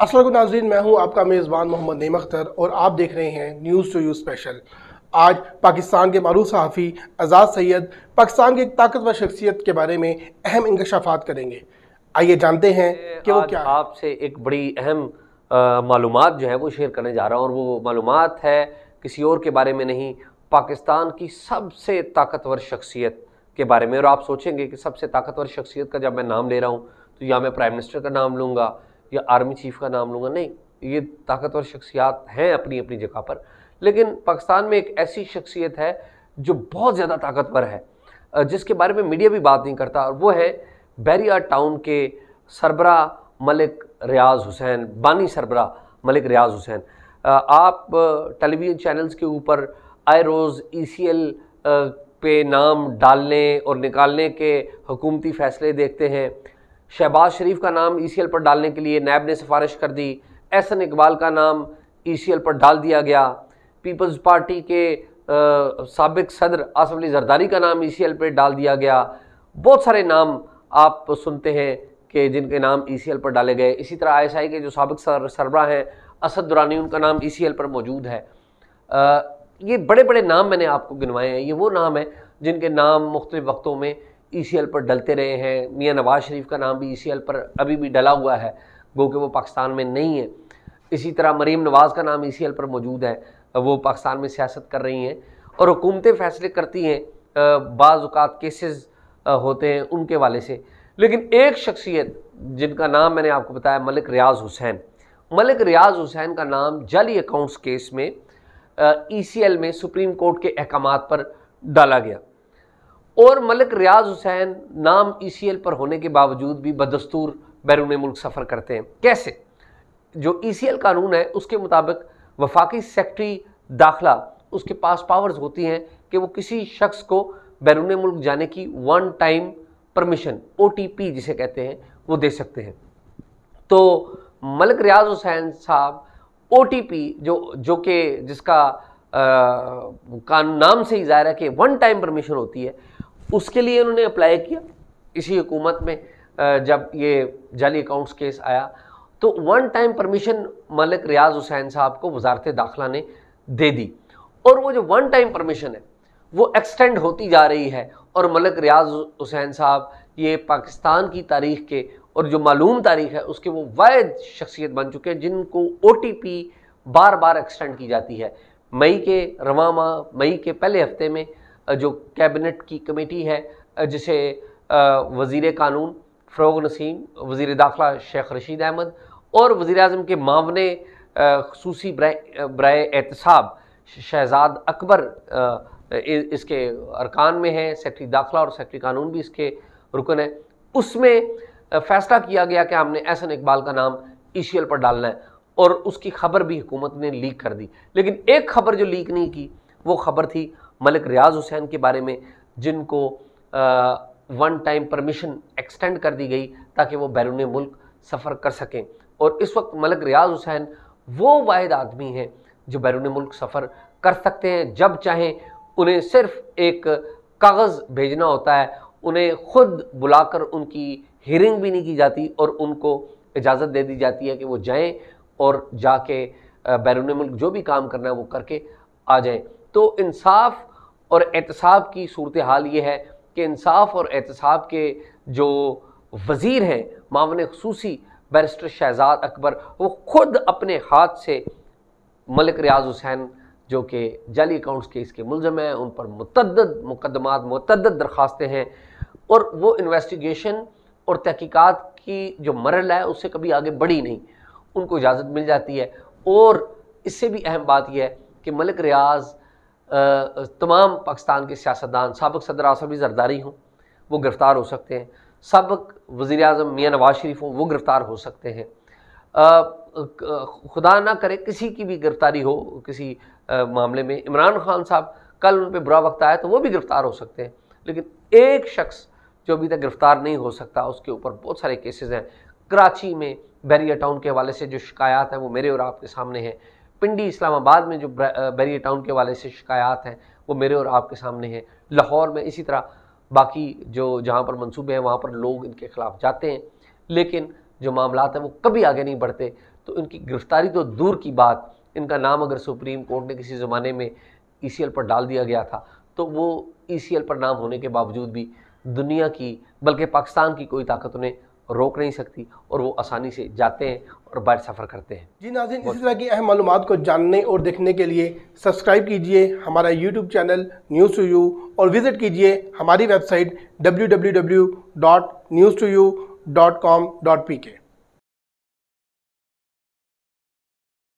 असल नाजरीन मैं हूं आपका मेज़बान मोहम्मद नईम अख्तर और आप देख रहे हैं न्यूज़ टू यू स्पेशल आज पाकिस्तान के मरूफ सहाफ़ी आज़ाद सैद पाकिस्तान की एक ताकतवर शख्सियत के बारे में अहम इंकशाफात करेंगे आइए जानते हैं कि वो क्या आपसे एक बड़ी अहम मालूम जो है वो शेयर करने जा रहा हूँ और वो मालूम है किसी और के बारे में नहीं पाकिस्तान की सबसे ताकतवर शख्सियत के बारे में और आप सोचेंगे कि सबसे ताकतवर शख्सियत का जब मैं नाम ले रहा हूँ तो या मैं प्राइम मिनिस्टर का नाम लूँगा या आर्मी चीफ का नाम लूँगा नहीं ये ताकतवर शख्सियात हैं अपनी अपनी जगह पर लेकिन पाकिस्तान में एक ऐसी शख्सियत है जो बहुत ज़्यादा ताकतवर है जिसके बारे में मीडिया भी बात नहीं करता और वो है बैरिया टाउन के सरबरा मलिक रियाज हुसैन बानी सरबरा मलिक रियाज हुसैन आप टेलीविज़न चैनल्स के ऊपर आए रोज़ ई e सी एल पे नाम डालने और निकालने के हुकूमती फ़ैसले देखते हैं शहबाज शरीफ का नाम ई e पर डालने के लिए नैब ने सिफारिश कर दी एहसन इकबाल का नाम ई e पर डाल दिया गया पीपल्स पार्टी के सबक सदर आसफ अली जरदारी का नाम ई e पर डाल दिया गया बहुत सारे नाम आप सुनते हैं कि जिनके नाम ई पर डाले गए इसी तरह आई के जो सबक सर, सरबरा हैं असद दुरानी उनका नाम ई पर मौजूद है आ, ये बड़े बड़े नाम मैंने आपको गिनवाए हैं ये वो नाम है जिनके नाम मुख्तु वक्तों में ई पर डलते रहे हैं मियाँ नवाज शरीफ का नाम भी ई पर अभी भी डला हुआ है गो कि वो पाकिस्तान में नहीं है इसी तरह मरीम नवाज़ का नाम ई पर मौजूद है वो पाकिस्तान में सियासत कर रही हैं और हुकूमतें फैसले करती हैं बाज़ात केसेस होते हैं उनके वाले से लेकिन एक शख्सियत जिनका नाम मैंने आपको बताया मलिक रियाज हुसैन मलिक रियाज हुसैन का नाम जाली अकाउंट्स केस में ई में सुप्रीम कोर्ट के अहकाम पर डाला गया और मलिक रियाज हुसैन नाम ई e पर होने के बावजूद भी बदस्तूर बैरून मुल्क सफ़र करते हैं कैसे जो ई e कानून है उसके मुताबिक वफाकी सेक्ट्री दाखिला उसके पास पावर्स होती हैं कि वो किसी शख्स को बैरून मुल्क जाने की वन टाइम परमिशन ओ जिसे कहते हैं वो दे सकते हैं तो मलिक रियाज हुसैन साहब ओ जो जो कि जिसका का नाम से ही ज़ाहिर है कि वन टाइम परमिशन होती है उसके लिए उन्होंने अप्लाई किया इसी हुकूमत में जब ये जाली अकाउंट्स केस आया तो one time permission Malik Riyaz Hussain साहब को वजारत दाखिला ने दे दी और वो जो वन टाइम परमिशन है वो एक्सटेंड होती जा रही है और मलिक रियाज हुसैन साहब ये पाकिस्तान की तारीख के और जो मालूम तारीख है उसके वो वायद शख्सियत बन चुके हैं जिनको ओ बार बार एक्सटेंड की जाती है मई के रवा माह मई के पहले हफ्ते में जो कैबिनेट की कमेटी है जिसे वज़ी कानून फ़रोग नसीम वज़ी दाखिला शेख रशीद अहमद और वज़ी अजम के मामने खसूसी ब्राय एहतसाब शहजाद अकबर इसके अरकान में हैं सेकटरी दाखिला और सेक्रटरी कानून भी इसके रुकन है उसमें फैसला किया गया कि हमने एहसन इकबाल का नाम ई पर डालना है और उसकी खबर भी हुकूमत ने लीक कर दी लेकिन एक खबर जो लीक नहीं की वो खबर थी मलिक रियाज हुसैन के बारे में जिनको वन टाइम परमिशन एक्सटेंड कर दी गई ताकि वो बैरून मुल्क सफ़र कर सकें और इस वक्त मलिक रियाज हुसैन वो वाद आदमी हैं जो बैरून मुल्क सफ़र कर सकते हैं जब चाहें उन्हें सिर्फ एक कागज़ भेजना होता है उन्हें खुद बुलाकर उनकी हियरिंग भी नहीं की जाती और उनको इजाज़त दे दी जाती है कि वो जाएं और जाके बैरून मुल्क जो भी काम करना है वो करके आ जाएं तो इंसाफ और एहतसाब की सूरत हाल ये है कि इंसाफ और एहतसाब के जो वज़ीर हैं मामन खसूसी बैरिस्टर शहजाद अकबर वो खुद अपने हाथ से मलिक रियाज हुसैन जो कि जाली अकाउंट्स केस के मुलम हैं उन पर मतद मुकदमात मतद दरख्वास्तें हैं और वो इन्वेस्टिगेशन और तहकीक़ात की जो मरल है उससे कभी आगे बढ़ी नहीं उनको इजाज़त मिल जाती है और इससे भी अहम बात यह है कि मलिक रियाज तमाम पाकिस्तान के सियासतदान सबक सदर आसफ़ जरदारी हों वो गिरफ़्तार हो सकते हैं सबक वज़ी अजम मियाँ नवाज शरीफ हों वो गिरफ़्तार हो सकते हैं खुदा ना करे किसी की भी गिरफ़्तारी हो किसी आ, मामले में इमरान खान साहब कल उन पर बुरा वक्त आया तो वो भी गिरफ़्तार हो सकते हैं लेकिन एक शख्स जो अभी तक गिरफ़्तार नहीं हो सकता उसके ऊपर बहुत सारे केसेज़ हैं कराची में बैरिया टाउन के हवाले से जो शिकायत हैं वो मेरे और आपके सामने हैं पिंडी इस्लामाबाद में जो बैरियर टाउन के वाले से शिकायत हैं वो मेरे और आपके सामने हैं लाहौर में इसी तरह बाकी जो जहाँ पर मंसूबे हैं वहाँ पर लोग इनके ख़िलाफ़ जाते हैं लेकिन जो मामला हैं वो कभी आगे नहीं बढ़ते तो इनकी गिरफ़्तारी तो दूर की बात इनका नाम अगर सुप्रीम कोर्ट ने किसी ज़माने में ई e पर डाल दिया गया था तो वो ई e पर नाम होने के बावजूद भी दुनिया की बल्कि पाकिस्तान की कोई ताकत उन्हें रोक नहीं सकती और वो आसानी से जाते हैं और बाहर सफ़र करते हैं जी नाजिन इसी तरह की अहम मालूम को जानने और देखने के लिए सब्सक्राइब कीजिए हमारा YouTube channel news to you और विज़िट कीजिए हमारी website W W W dot news to you dot com dot P के